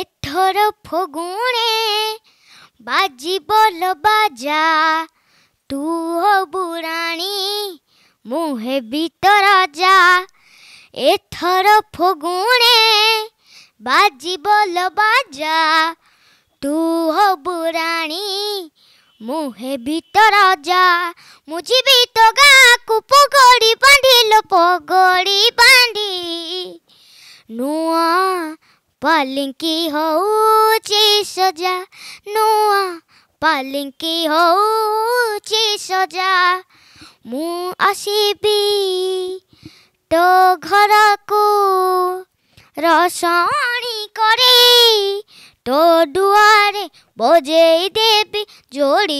এঠর ফগুণে বাজি বল বাজা তু বুড়াণী মুহে হেবি তো রাজা এথর ফগুণে বাজি বল বাজা তু বুড়াণী মুহে হেবি তো রাজা মু যিবি তো গাঁকু পগড়ি বাঁধিল পগড়ি বাঁধি নুয়া ପାଲିଙ୍କି હોઉં છે ନୂଆ ପାଲିଙ୍କି પાલિંકી હોઉં ମୁଁ ଆସିବି ତୋ ଘରକୁ ରସଣି କରି ତୋ ଦୁଆରେ ବଜେଇ ଦେବି ଯୋଡ଼ି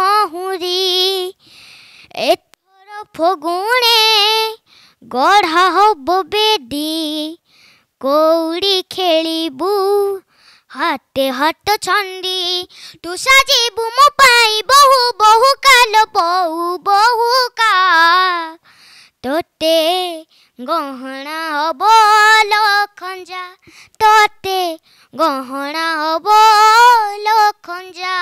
ମହୁରି ଏଥର ଫଗୁଣେ ଗଢ଼ା ହବ ବେଦୀ କଉଡ଼ି ଖେଳିବୁ ହାତେ ହାତ ଛନ୍ଦି ତୁ ସାଜିବୁ ମୋ ପାଇଁ ବହୁ ବହୁ କାଲ ବହୁ ବହୁ କା ତୋତେ ଗହଣା ହବ ଲଖଞ୍ଜା ତୋତେ ଗହଣା ହବ ଲଖଞ୍ଜା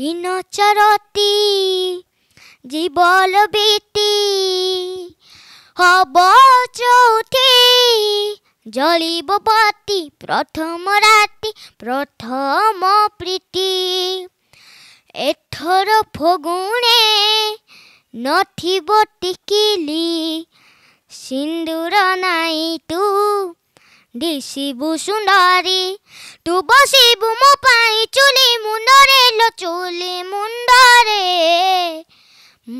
ଦିନ ଚରତି ଜୀବନ ବିତି ହବ ଚଉଠି জলিব পতি প্রথম রাতি প্রথম প্রীতি এথর ফগুণে নথিব টিকিলি সিন্দুর নাই তু দিশিবু সুন্দরী তু বসিবু মো পাই চুলি মুন্ডরে লো চুলি মুন্ডরে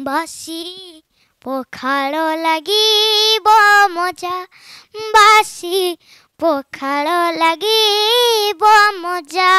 বাসি পখাড় লাগিব মজা বাসি পোখাল লাগিব মজা